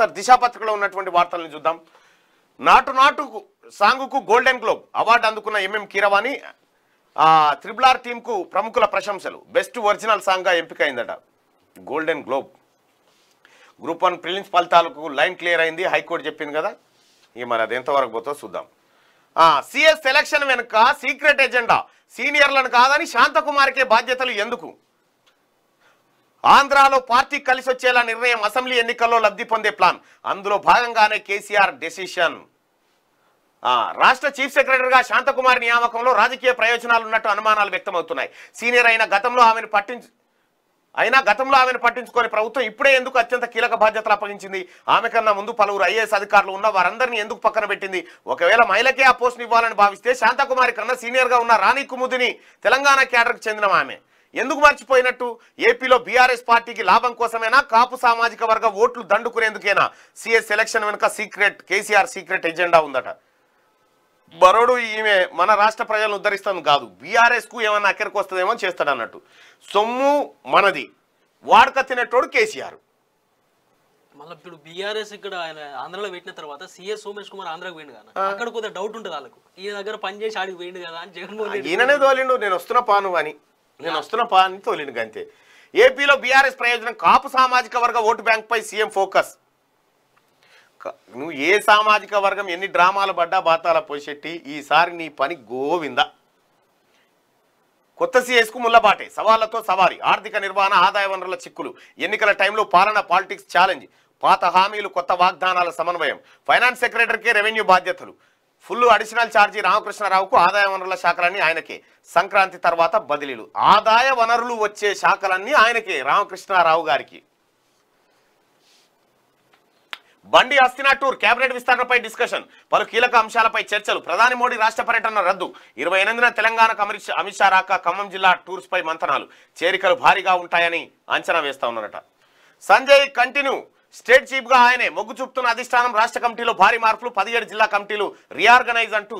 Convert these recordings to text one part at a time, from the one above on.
sir దిశాపత్రికలో ఉన్నటువంటి వార్తలను చూద్దాం నాటు నాటుకు సాంగుకు గోల్డెన్ గ్లోబ్ అవార్డు అందుకున్న ఎంఎం కీరవాణి త్రిబుల్ ఆర్ టీంకు ప్రముఖుల ప్రశంసలు బెస్ట్ ఒరిజినల్ సాంగ్గా అయిందట golden globe group one prelims ఫలితాలకు లైన్ క్లియర్ అయింది హైకోర్టు చెప్పింది కదా ఇక మరి అది ఎంతవరకు పోతో చూద్దాం సిఎస్ సెలక్షన్ వెనుక సీక్రెట్ ఎజెండా సీనియర్లను కాదని శాంతకుమార్కే బాధ్యతలు ఎందుకు ఆంధ్రాలో పార్టీ కలిసి వచ్చేలా నిర్ణయం అసెంబ్లీ ఎన్నికల్లో లబ్ధి పొందే ప్లాన్ అందులో భాగంగానే కేసీఆర్ డెసిషన్ రాష్ట్ర చీఫ్ సెక్రటరీగా శాంతకుమారి నియామకంలో రాజకీయ ప్రయోజనాలు ఉన్నట్టు అనుమానాలు వ్యక్తమవుతున్నాయి సీనియర్ అయిన గతంలో ఆమెను పట్టించు అయినా గతంలో ఆమెను పట్టించుకొని ప్రభుత్వం ఇప్పుడే ఎందుకు అత్యంత కీలక బాధ్యతలు అప్పగించింది ఆమె కన్నా ముందు పలువురు ఐఏఎస్ అధికారులు ఉన్న వారందరినీ ఎందుకు పక్కన పెట్టింది ఒకవేళ మహిళకే ఆ పోస్టును ఇవ్వాలని భావిస్తే శాంతకుమారి కన్నా సీనియర్గా ఉన్న రాణి కుముదిని తెలంగాణ క్యాడర్కు చెందిన ఆమె ఎందుకు మర్చిపోయినట్టు ఏపీలో బీఆర్ఎస్ పార్టీకి లాభం కోసమేనా కాపు సామాజిక వర్గ ఓట్లు దండుకునేందుకేనా సిఎస్ సెలక్షన్ వెనుక సీక్రెట్ కేసీఆర్ సీక్రెట్ ఎజెండా ఉందట బరోడు ఈమె మన రాష్ట్ర ప్రజలను ఉద్ధరిస్తాను కాదు బీఆర్ఎస్కు ఏమైనా అక్కడికి వస్తుందేమో చేస్తాడు అన్నట్టు సొమ్ము మనది వాడుక తినేటోడు కేసీఆర్ మళ్ళీ ఇప్పుడు బీఆర్ఎస్ ఇక్కడ ఆయన ఆంధ్రలో పెట్టిన తర్వాత సీఎస్ సోమేష్ కుమార్ ఆంధ్రకు పోయిండు కదా అక్కడ కొద్దిగా డౌట్ ఉంటుంది వాళ్ళకు ఈయన దగ్గర పనిచేసి ఆడికి పోయిండు కదా అని జగన్మోహన్ రెడ్డి ఈయననే తోలిండు నేను వస్తున్న పాను అని నేను వస్తున్న పా అని తోలిండు ఏపీలో బీఆర్ఎస్ ప్రయోజనం కాపు సామాజిక వర్గ ఓటు బ్యాంక్పై సీఎం ఫోకస్ నువ్వు ఏ సామాజిక వర్గం ఎన్ని డ్రామాలు పడ్డా బాతాల పోషెట్టి ఈసారి నీ పని గోవింద కొత్త సీఎస్కు ముల్లబాటే సవాళ్లతో సవారి ఆర్థిక నిర్వహణ ఆదాయ వనరుల చిక్కులు ఎన్నికల టైంలో పాలన పాలిటిక్స్ ఛాలెంజ్ పాత హామీలు కొత్త వాగ్దానాల సమన్వయం ఫైనాన్స్ సెక్రటరీకే రెవెన్యూ బాధ్యతలు ఫుల్ అడిషనల్ ఛార్జీ రామకృష్ణారావుకు ఆదాయ వనరుల శాఖలన్నీ ఆయనకే సంక్రాంతి తర్వాత బదిలీలు ఆదాయ వనరులు వచ్చే శాఖలన్నీ ఆయనకే రామకృష్ణారావు గారికి బండి హస్తినా టూర్ కేబినెట్ విస్తరణపై డిస్కషన్ పలు కీలక అంశాలపై చర్చలు ప్రధాని మోడీ రాష్ట్ర పర్యటన రద్దు ఇరవై ఎనిమిదిన తెలంగాణకు అమిత్ అమిత్ షా రాక ఖమ్మం జిల్లా టూర్స్ పై మంతనాలు చేరికలు భారీగా ఉంటాయని అంచనా వేస్తా ఉన్నారట సంజయ్ కంటిన్యూ స్టేట్ చీఫ్గా ఆయనే మొగ్గు చూపుతున్న అధిష్టానం రాష్ట్ర కమిటీలో భారీ మార్పులు పదిహేడు జిల్లా కమిటీలు రీఆర్గనైజ్ అంటూ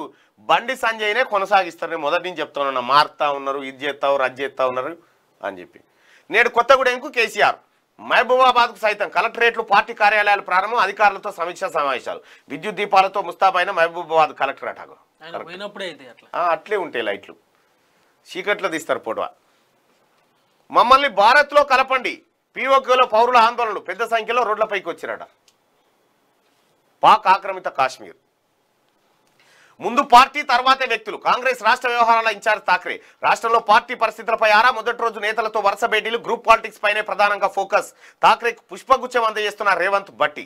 బండి సంజయ్నే కొనసాగిస్తారు మొదటి నుంచి చెప్తాను మారుతా ఉన్నారు ఇది చేస్తావు రద్దు చేస్తా ఉన్నారు అని చెప్పి నేడు కొత్తగూడెంకు కేసీఆర్ కు సైతం కలెక్టరేట్లు పార్టీ కార్యాలయాలు ప్రారంభం అధికారులతో సమీక్ష సమావేశాలు విద్యుత్ దీపాలతో ముస్తాబైన మహబూబాబాద్ కలెక్టరేట్ అట్లే ఉంటాయి లైట్లు చీకట్లో తీస్తారు పొడవ మమ్మల్ని భారత్లో కలపండి పీఓకేలో పౌరుల ఆందోళనలు పెద్ద సంఖ్యలో రోడ్లపైకి వచ్చినట పాక్ ఆక్రమిత కాశ్మీర్ ముందు పార్టీ తర్వాతే వ్యక్తులు కాంగ్రెస్ రాష్ట్ర వ్యవహారాల ఇన్ఛార్జ్ ఠాక్రే రాష్ట్రంలో పార్టీ పరిస్థితులపై ఆరా మొదటి రోజు నేతలతో వరుస భేటీలు గ్రూప్ పాలిటిక్స్ పైనే ప్రధానంగా ఫోకస్ ఠాక్రే పుష్పగుచ్చం అందజేస్తున్న రేవంత్ భట్టి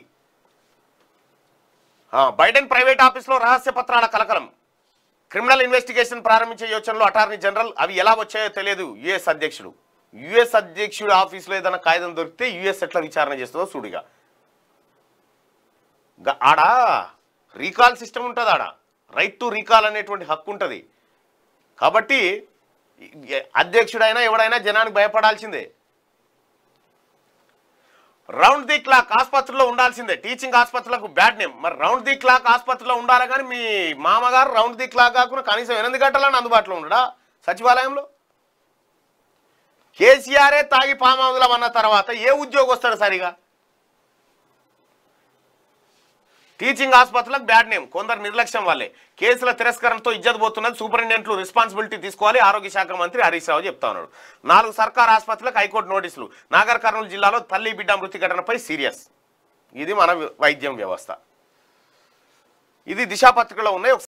బైడెన్ ప్రైవేట్ ఆఫీస్లో రహస్య పత్రాల కలకలం క్రిమినల్ ఇన్వెస్టిగేషన్ ప్రారంభించే యోచనలో అటార్నీ జనరల్ అవి ఎలా వచ్చాయో తెలియదు యుఎస్ అధ్యక్షుడు యుఎస్ అధ్యక్షుడి ఆఫీస్లో ఏదైనా కాగితం దొరికితే యుఎస్ ఎట్లా విచారణ చేస్తుందో చూడుగా ఆడ రీకాల్ సిస్టమ్ ఉంటుంది ఆడ రైట్ టు రీకాల్ అనేటువంటి హక్కు ఉంటుంది కాబట్టి అధ్యక్షుడైనా ఎవడైనా జనానికి భయపడాల్సిందే రౌండ్ ది క్లాక్ ఆసుపత్రిలో ఉండాల్సిందే టీచింగ్ ఆసుపత్రులకు బ్యాడ్ నేమ్ మరి రౌండ్ ది క్లాక్ ఆసుపత్రిలో ఉండాలి కానీ మీ మామగారు రౌండ్ ది క్లాక్ కాకుండా కనీసం ఎనిమిది గంటలని అందుబాటులో ఉండడా సచివాలయంలో కేసీఆరే తాగి పామాదులం అన్న తర్వాత ఏ ఉద్యోగం వస్తాడు సరిగా టీచింగ్ ఆసుపత్రులకు బ్యాడ్ నేమ్ కొందరు నిర్లక్ష్యం వల్లే కేసుల తిరస్కరణతో ఇజ్జత్ పోతున్నది సూపరింటెండెంట్లు రెస్పాన్సిబిలిటీ తీసుకోవాలి ఆరోగ్య శాఖ మంత్రి హరీష్ రావు చెప్తా ఉన్నాడు నాలుగు సర్కార్ ఆసుపత్రులకు హైకోర్టు నోటీసులు నాగర్ కర్నూలు జిల్లాలో తల్లి బిడ్డ మృతి ఘటనపై సీరియస్ ఇది మన వైద్యం వ్యవస్థ ఇది దిశాపత్రికలో ఉన్నాయి